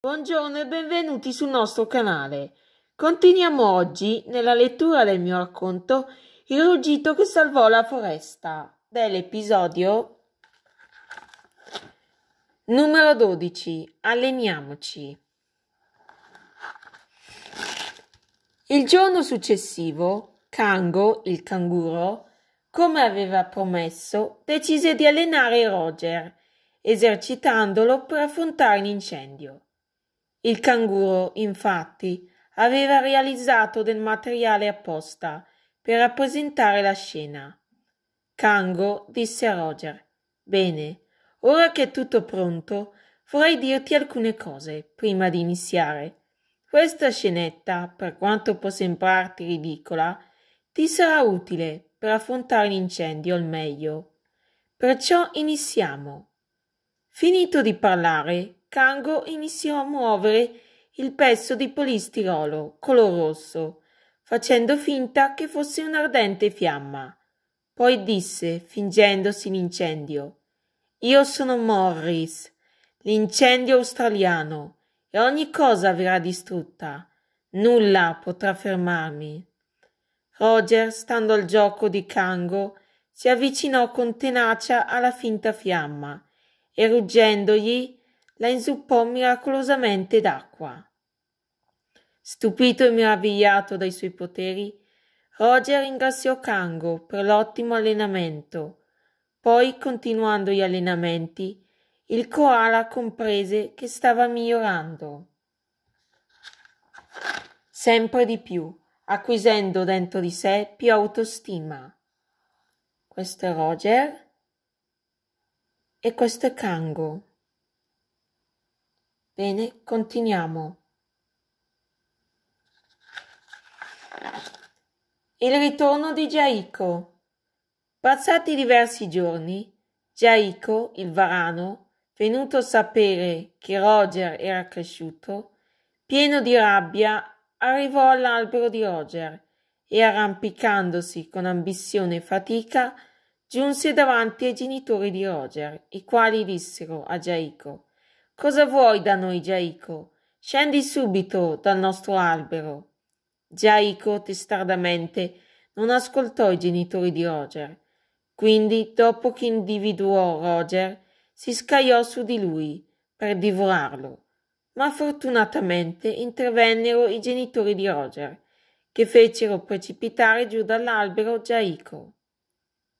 Buongiorno e benvenuti sul nostro canale. Continuiamo oggi, nella lettura del mio racconto, Il ruggito che salvò la foresta, dell'episodio numero 12. Alleniamoci. Il giorno successivo, Kango, il canguro, come aveva promesso, decise di allenare Roger, esercitandolo per affrontare l'incendio. Il canguro, infatti, aveva realizzato del materiale apposta per rappresentare la scena. Cango disse a Roger: Bene, ora che è tutto pronto, vorrei dirti alcune cose prima di iniziare. Questa scenetta, per quanto può sembrarti ridicola, ti sarà utile per affrontare l'incendio al meglio. Perciò iniziamo. Finito di parlare, Kango iniziò a muovere il pezzo di polistirolo color rosso, facendo finta che fosse un'ardente fiamma. Poi disse, fingendosi l'incendio, Io sono Morris, l'incendio australiano, e ogni cosa verrà distrutta. Nulla potrà fermarmi. Roger, stando al gioco di Kango, si avvicinò con tenacia alla finta fiamma e ruggendogli la inzuppò miracolosamente d'acqua. Stupito e meravigliato dai suoi poteri, Roger ringraziò Kango per l'ottimo allenamento. Poi, continuando gli allenamenti, il koala comprese che stava migliorando sempre di più, acquisendo dentro di sé più autostima. Questo è Roger e questo è Kango. Bene, continuiamo. Il ritorno di Giaico. Passati diversi giorni, Giaico, il varano, venuto a sapere che Roger era cresciuto, pieno di rabbia, arrivò all'albero di Roger e arrampicandosi con ambizione e fatica, giunse davanti ai genitori di Roger, i quali dissero a Giaico Cosa vuoi da noi, Jaico? Scendi subito dal nostro albero. Jaico, testardamente non ascoltò i genitori di Roger. Quindi, dopo che individuò Roger, si scagliò su di lui per divorarlo. Ma fortunatamente intervennero i genitori di Roger, che fecero precipitare giù dall'albero Jaico.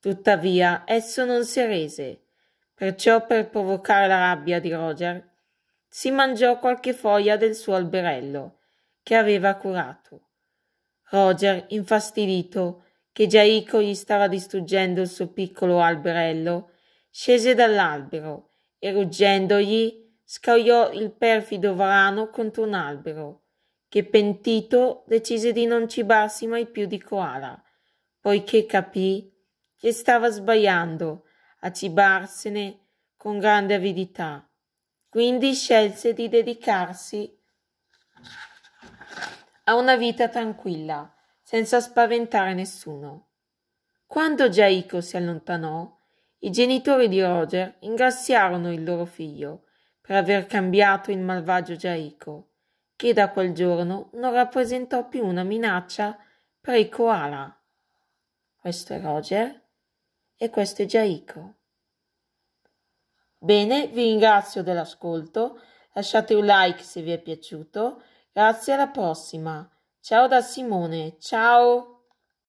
Tuttavia, esso non si rese Perciò per provocare la rabbia di Roger si mangiò qualche foglia del suo alberello che aveva curato. Roger, infastidito che Giaico gli stava distruggendo il suo piccolo alberello, scese dall'albero e ruggendogli scagliò il perfido varano contro un albero, che pentito decise di non cibarsi mai più di koala, poiché capì che stava sbagliando a cibarsene con grande avidità. Quindi scelse di dedicarsi a una vita tranquilla, senza spaventare nessuno. Quando Jaiko si allontanò, i genitori di Roger ingraziarono il loro figlio per aver cambiato il malvagio Jaiko, che da quel giorno non rappresentò più una minaccia per i koala. Questo è Roger e questo è Jaico. Bene, vi ringrazio dell'ascolto, lasciate un like se vi è piaciuto, grazie alla prossima. Ciao da Simone, ciao!